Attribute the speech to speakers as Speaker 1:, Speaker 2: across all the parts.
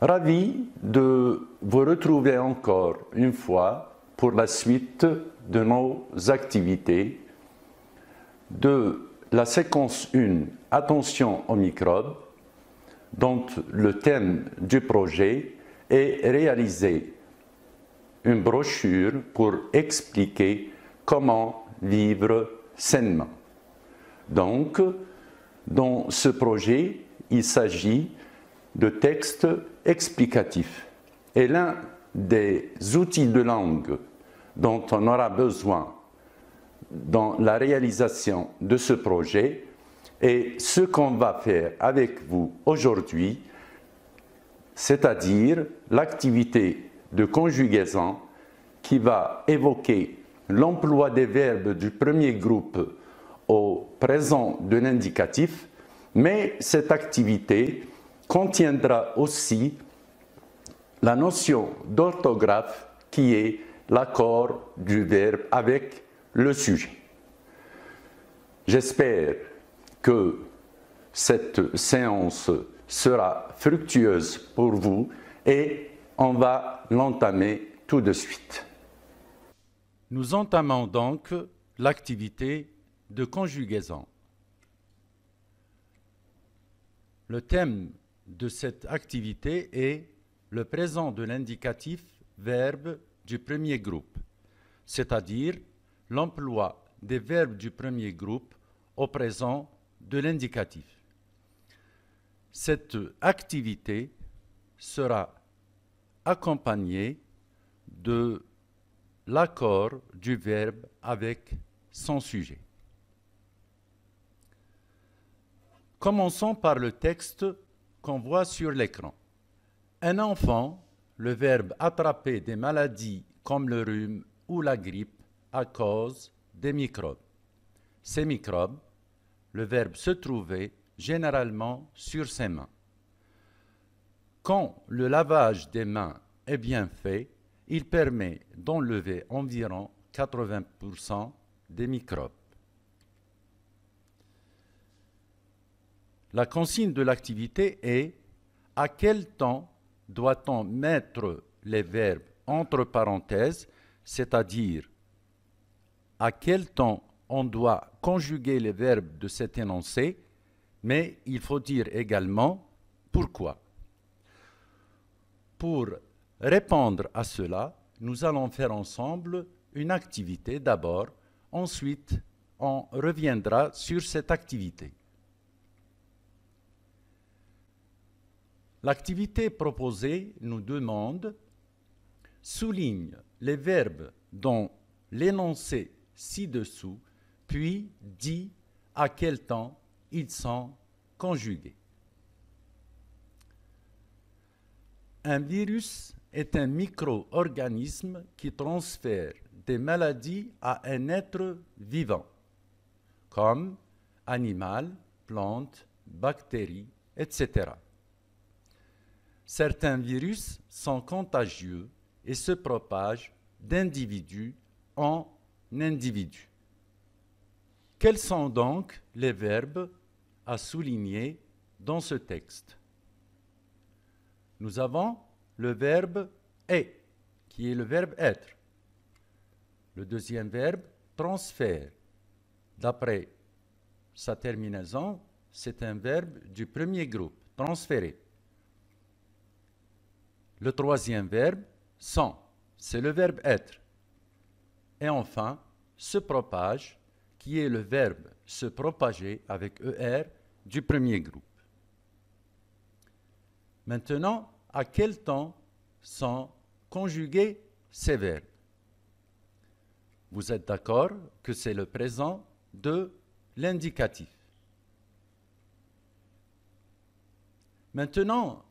Speaker 1: Ravi de vous retrouver encore une fois pour la suite de nos activités de la séquence 1 Attention aux microbes dont le thème du projet est réaliser une brochure pour expliquer comment vivre sainement. Donc, dans ce projet, il s'agit de texte explicatif Et l'un des outils de langue dont on aura besoin dans la réalisation de ce projet et ce qu'on va faire avec vous aujourd'hui, c'est-à-dire l'activité de conjugaison qui va évoquer l'emploi des verbes du premier groupe au présent de l'indicatif, mais cette activité contiendra aussi la notion d'orthographe qui est l'accord du verbe avec le sujet. J'espère que cette séance sera fructueuse pour vous et on va l'entamer tout de suite. Nous entamons donc l'activité de conjugaison. Le thème de cette activité est le présent de l'indicatif verbe du premier groupe, c'est-à-dire l'emploi des verbes du premier groupe au présent de l'indicatif. Cette activité sera accompagnée de l'accord du verbe avec son sujet. Commençons par le texte qu'on voit sur l'écran. Un enfant, le verbe attraper des maladies comme le rhume ou la grippe à cause des microbes. Ces microbes, le verbe se trouver généralement sur ses mains. Quand le lavage des mains est bien fait, il permet d'enlever environ 80% des microbes. La consigne de l'activité est à quel temps doit-on mettre les verbes entre parenthèses, c'est-à-dire à quel temps on doit conjuguer les verbes de cet énoncé, mais il faut dire également pourquoi. Pour répondre à cela, nous allons faire ensemble une activité d'abord, ensuite on reviendra sur cette activité. L'activité proposée nous demande souligne les verbes dont l'énoncé ci-dessous, puis dit à quel temps ils sont conjugués. Un virus est un micro-organisme qui transfère des maladies à un être vivant, comme animal, plante, bactérie, etc certains virus sont contagieux et se propagent d'individu en individu. Quels sont donc les verbes à souligner dans ce texte Nous avons le verbe est, qui est le verbe être. Le deuxième verbe, transfert. D'après sa terminaison, c'est un verbe du premier groupe, transférer. Le troisième verbe, sans », c'est le verbe être. Et enfin, se propage, qui est le verbe se propager avec ER du premier groupe. Maintenant, à quel temps sont conjugués ces verbes Vous êtes d'accord que c'est le présent de l'indicatif. Maintenant,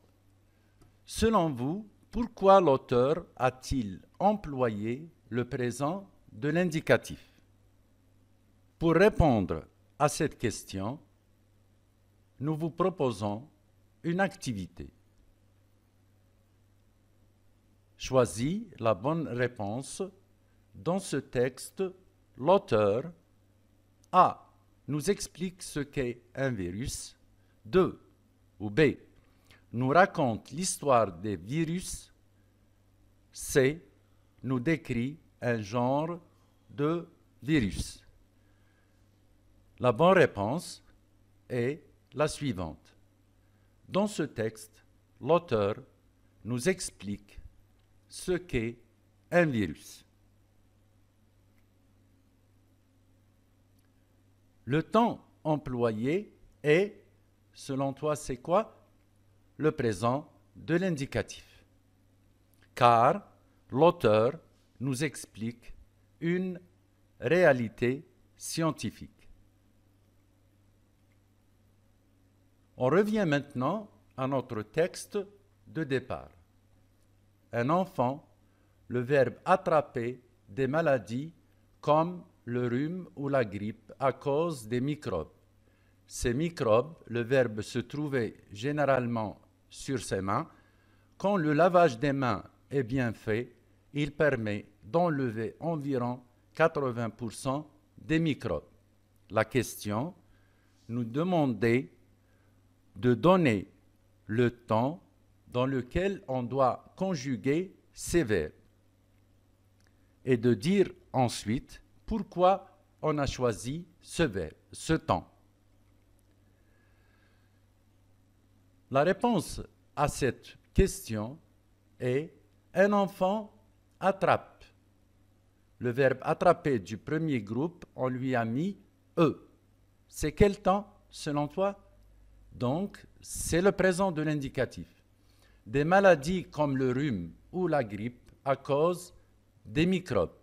Speaker 1: Selon vous, pourquoi l'auteur a-t-il employé le présent de l'indicatif Pour répondre à cette question, nous vous proposons une activité. Choisis la bonne réponse. Dans ce texte, l'auteur A nous explique ce qu'est un virus, 2 ou B nous raconte l'histoire des virus, C'est nous décrit un genre de virus. La bonne réponse est la suivante. Dans ce texte, l'auteur nous explique ce qu'est un virus. Le temps employé est, selon toi, c'est quoi le présent de l'indicatif. Car l'auteur nous explique une réalité scientifique. On revient maintenant à notre texte de départ. Un enfant, le verbe attraper des maladies comme le rhume ou la grippe à cause des microbes. Ces microbes, le verbe se trouvait généralement sur ses mains. Quand le lavage des mains est bien fait, il permet d'enlever environ 80% des microbes. La question nous demandait de donner le temps dans lequel on doit conjuguer ces verbes et de dire ensuite pourquoi on a choisi ce ce temps. La réponse à cette question est un enfant attrape. Le verbe attraper du premier groupe, on lui a mis E. C'est quel temps selon toi Donc, c'est le présent de l'indicatif. Des maladies comme le rhume ou la grippe à cause des microbes.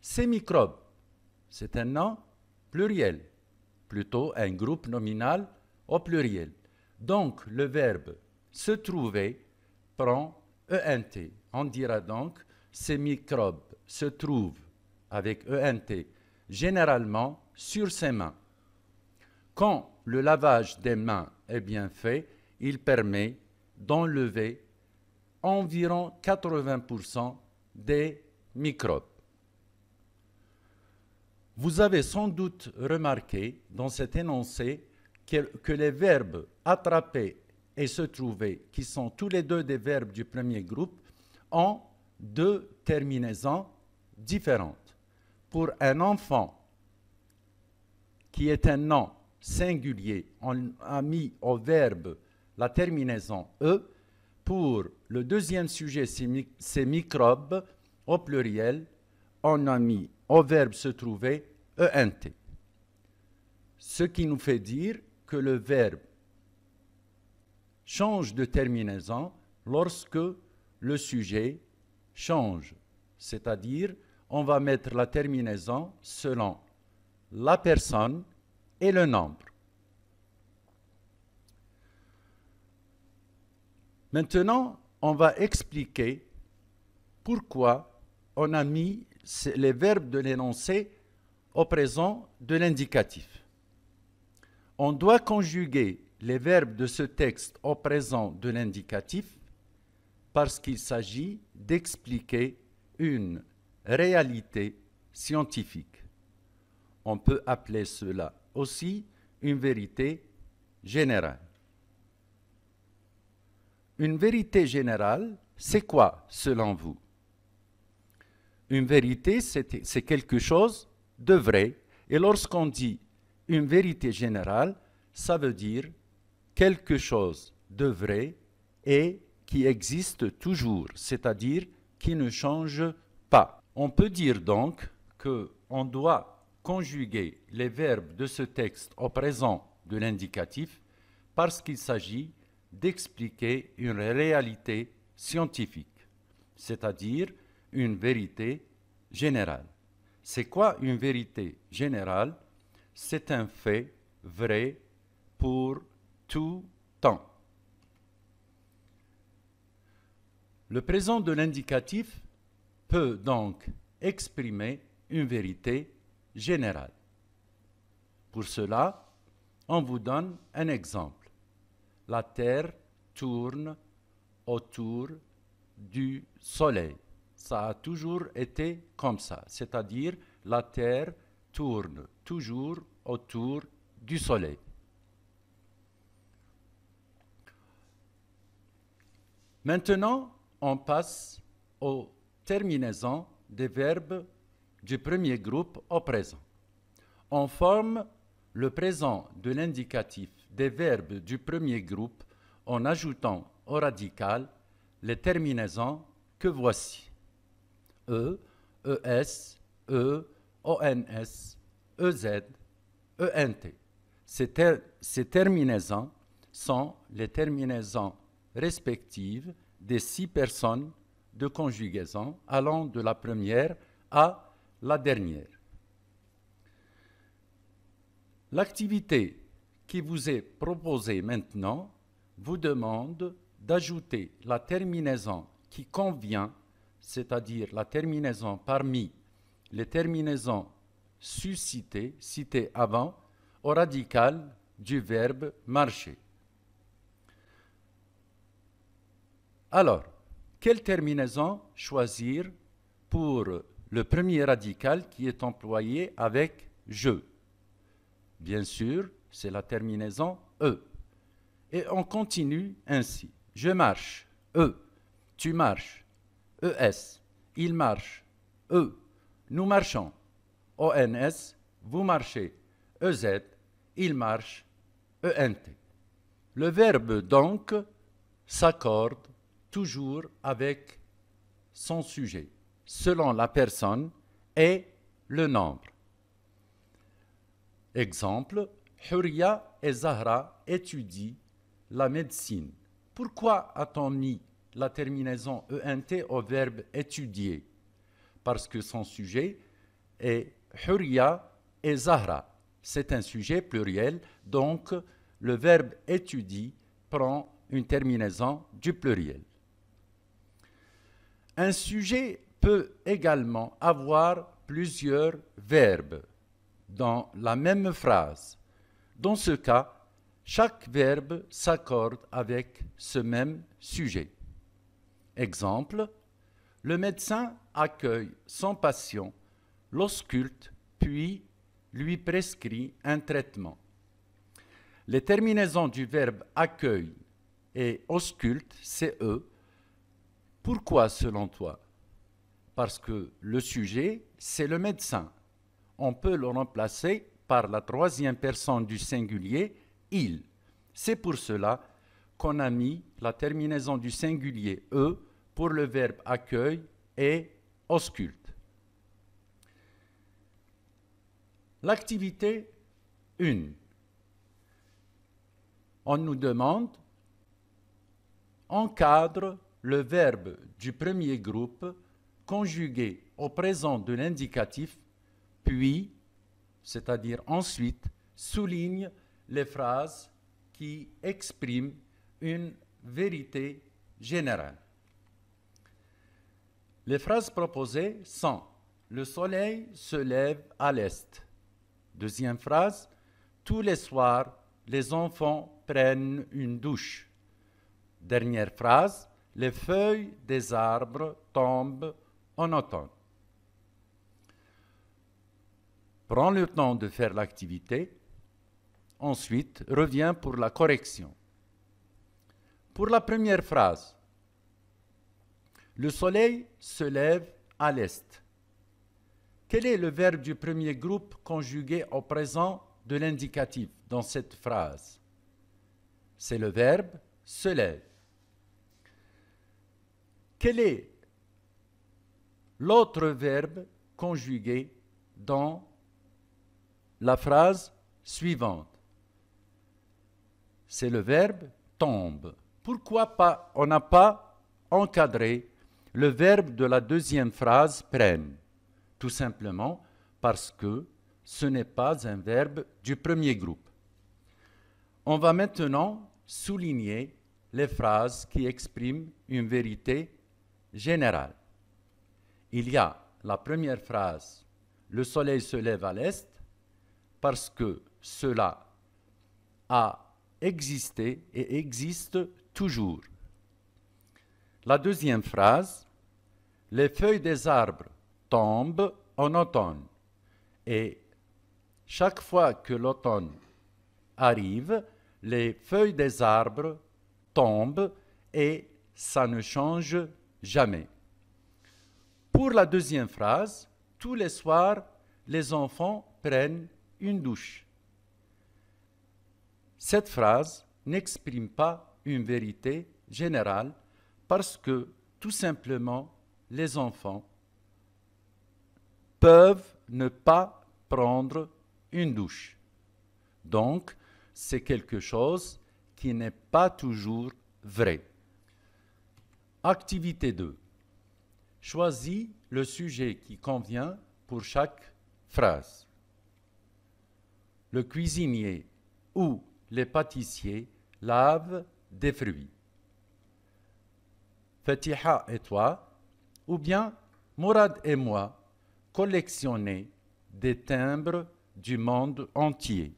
Speaker 1: Ces microbes, c'est un nom pluriel, plutôt un groupe nominal au pluriel. Donc, le verbe se trouver prend ENT. On dira donc ces microbes se trouvent avec ENT généralement sur ses mains. Quand le lavage des mains est bien fait, il permet d'enlever environ 80% des microbes. Vous avez sans doute remarqué dans cet énoncé que les verbes attraper et se trouver, qui sont tous les deux des verbes du premier groupe, ont deux terminaisons différentes. Pour un enfant, qui est un nom singulier, on a mis au verbe la terminaison E. Pour le deuxième sujet, c'est microbes, au pluriel, on a mis au verbe se trouver ENT. Ce qui nous fait dire que le verbe change de terminaison lorsque le sujet change. C'est-à-dire, on va mettre la terminaison selon la personne et le nombre. Maintenant, on va expliquer pourquoi on a mis les verbes de l'énoncé au présent de l'indicatif on doit conjuguer les verbes de ce texte au présent de l'indicatif parce qu'il s'agit d'expliquer une réalité scientifique. On peut appeler cela aussi une vérité générale. Une vérité générale, c'est quoi selon vous Une vérité, c'est quelque chose de vrai. Et lorsqu'on dit une vérité générale, ça veut dire quelque chose de vrai et qui existe toujours, c'est-à-dire qui ne change pas. On peut dire donc que on doit conjuguer les verbes de ce texte au présent de l'indicatif parce qu'il s'agit d'expliquer une réalité scientifique, c'est-à-dire une vérité générale. C'est quoi une vérité générale c'est un fait vrai pour tout temps. Le présent de l'indicatif peut donc exprimer une vérité générale. Pour cela, on vous donne un exemple. La Terre tourne autour du Soleil. Ça a toujours été comme ça, c'est-à-dire la Terre tourne toujours autour du Soleil. Maintenant, on passe aux terminaisons des verbes du premier groupe au présent. On forme le présent de l'indicatif des verbes du premier groupe en ajoutant au radical les terminaisons que voici. E, ES, E, ONS, e, EZ, ENT. Ces, ces terminaisons sont les terminaisons respectives des six personnes de conjugaison allant de la première à la dernière. L'activité qui vous est proposée maintenant vous demande d'ajouter la terminaison qui convient, c'est-à-dire la terminaison parmi les terminaisons suscité cité avant, au radical du verbe marcher. Alors, quelle terminaison choisir pour le premier radical qui est employé avec je Bien sûr, c'est la terminaison e. Et on continue ainsi. Je marche, e. Tu marches, es. Il marche, e. Nous marchons, ONS, vous marchez, EZ, il marche, ENT. Le verbe donc s'accorde toujours avec son sujet, selon la personne et le nombre. Exemple, Huria et Zahra étudient la médecine. Pourquoi a-t-on mis la terminaison ENT au verbe étudier Parce que son sujet est Huria et Zahra. C'est un sujet pluriel, donc le verbe étudie prend une terminaison du pluriel. Un sujet peut également avoir plusieurs verbes dans la même phrase. Dans ce cas, chaque verbe s'accorde avec ce même sujet. Exemple, le médecin accueille son patient l'ausculte, puis lui prescrit un traitement. Les terminaisons du verbe accueil et ausculte, c'est eux. Pourquoi selon toi Parce que le sujet, c'est le médecin. On peut le remplacer par la troisième personne du singulier, il. C'est pour cela qu'on a mis la terminaison du singulier e pour le verbe accueil et ausculte. L'activité 1. On nous demande encadre le verbe du premier groupe conjugué au présent de l'indicatif, puis, c'est-à-dire ensuite, souligne les phrases qui expriment une vérité générale. Les phrases proposées sont Le soleil se lève à l'est. Deuxième phrase, tous les soirs, les enfants prennent une douche. Dernière phrase, les feuilles des arbres tombent en automne. Prends le temps de faire l'activité. Ensuite, reviens pour la correction. Pour la première phrase, le soleil se lève à l'est. Quel est le verbe du premier groupe conjugué au présent de l'indicatif dans cette phrase C'est le verbe se lève. Quel est l'autre verbe conjugué dans la phrase suivante C'est le verbe tombe. Pourquoi pas, on n'a pas encadré le verbe de la deuxième phrase prenne tout simplement parce que ce n'est pas un verbe du premier groupe. On va maintenant souligner les phrases qui expriment une vérité générale. Il y a la première phrase, le soleil se lève à l'est, parce que cela a existé et existe toujours. La deuxième phrase, les feuilles des arbres tombe en automne. Et chaque fois que l'automne arrive, les feuilles des arbres tombent et ça ne change jamais. Pour la deuxième phrase, tous les soirs, les enfants prennent une douche. Cette phrase n'exprime pas une vérité générale parce que tout simplement les enfants peuvent ne pas prendre une douche. Donc, c'est quelque chose qui n'est pas toujours vrai. Activité 2. Choisis le sujet qui convient pour chaque phrase. Le cuisinier ou les pâtissiers lavent des fruits. Fatiha et toi, ou bien Mourad et moi, collectionner des timbres du monde entier.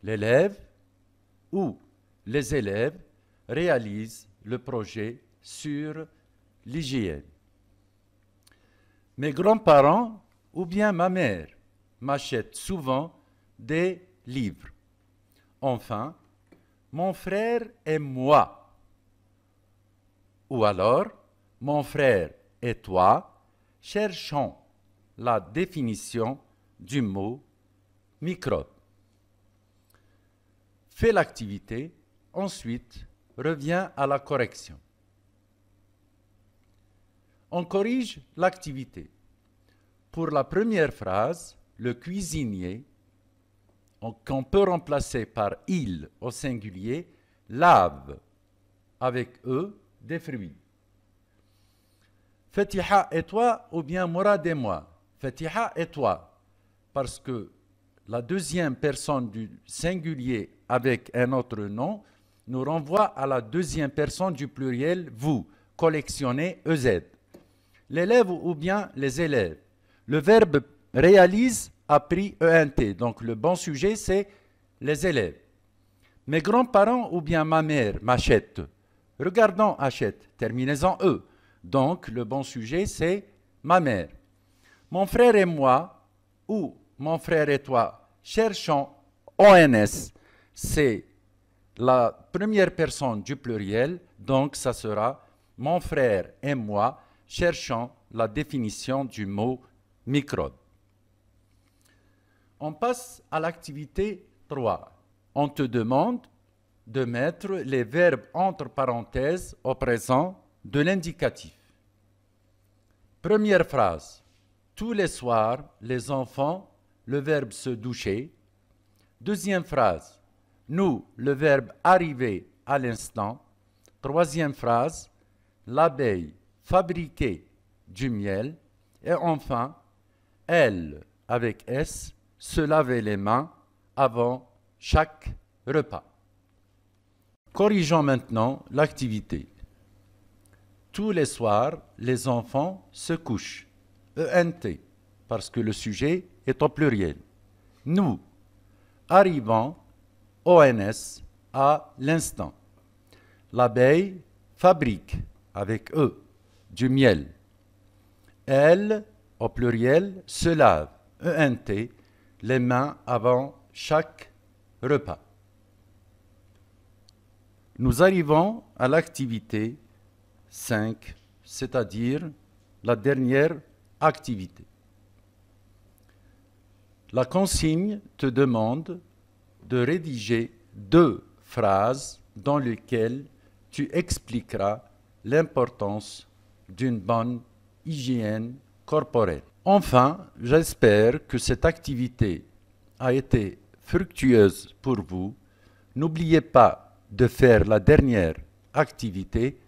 Speaker 1: L'élève ou les élèves réalisent le projet sur l'hygiène. Mes grands-parents ou bien ma mère m'achètent souvent des livres. Enfin, mon frère et moi. Ou alors, mon frère et toi cherchons la définition du mot microbe. Fais l'activité, ensuite reviens à la correction. On corrige l'activité. Pour la première phrase, le cuisinier, qu'on peut remplacer par il au singulier, lave avec eux des fruits. Fatiha et toi, ou bien Mourad et moi. Fatiha et toi. Parce que la deuxième personne du singulier avec un autre nom nous renvoie à la deuxième personne du pluriel, vous, collectionnez EZ. L'élève ou bien les élèves. Le verbe réalise a pris ENT. Donc le bon sujet, c'est les élèves. Mes grands-parents ou bien ma mère m'achètent. Regardons achète, en E. Donc le bon sujet, c'est ma mère. Mon frère et moi, ou mon frère et toi, cherchons ONS. C'est la première personne du pluriel, donc ça sera mon frère et moi, cherchons la définition du mot microbe. On passe à l'activité 3. On te demande de mettre les verbes entre parenthèses au présent de l'indicatif. Première phrase. Tous les soirs, les enfants, le verbe se doucher. Deuxième phrase, nous, le verbe arriver à l'instant. Troisième phrase, l'abeille fabriquer du miel. Et enfin, elle, avec S, se laver les mains avant chaque repas. Corrigeons maintenant l'activité. Tous les soirs, les enfants se couchent. ENT, parce que le sujet est au pluriel. Nous arrivons, ONS, à l'instant. L'abeille fabrique, avec eux du miel. Elle, au pluriel, se lave, ENT, les mains avant chaque repas. Nous arrivons à l'activité 5, c'est-à-dire la dernière activité. La consigne te demande de rédiger deux phrases dans lesquelles tu expliqueras l'importance d'une bonne hygiène corporelle. Enfin, j'espère que cette activité a été fructueuse pour vous. N'oubliez pas de faire la dernière activité.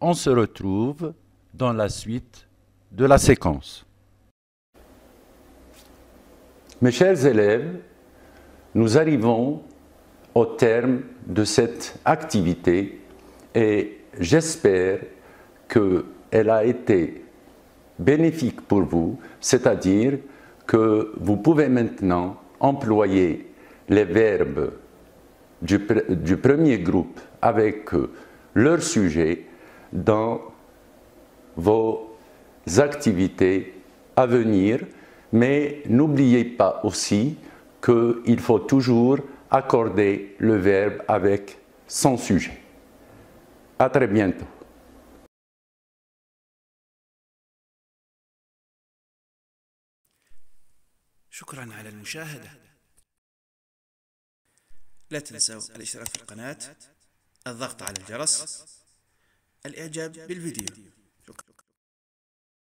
Speaker 1: On se retrouve dans la suite de la séquence. Mes chers élèves, nous arrivons au terme de cette activité et j'espère qu'elle a été bénéfique pour vous, c'est-à-dire que vous pouvez maintenant employer les verbes du, du premier groupe avec leur sujet dans vos activités à venir, mais n'oubliez pas aussi qu'il faut toujours accorder le verbe avec son sujet. À très bientôt.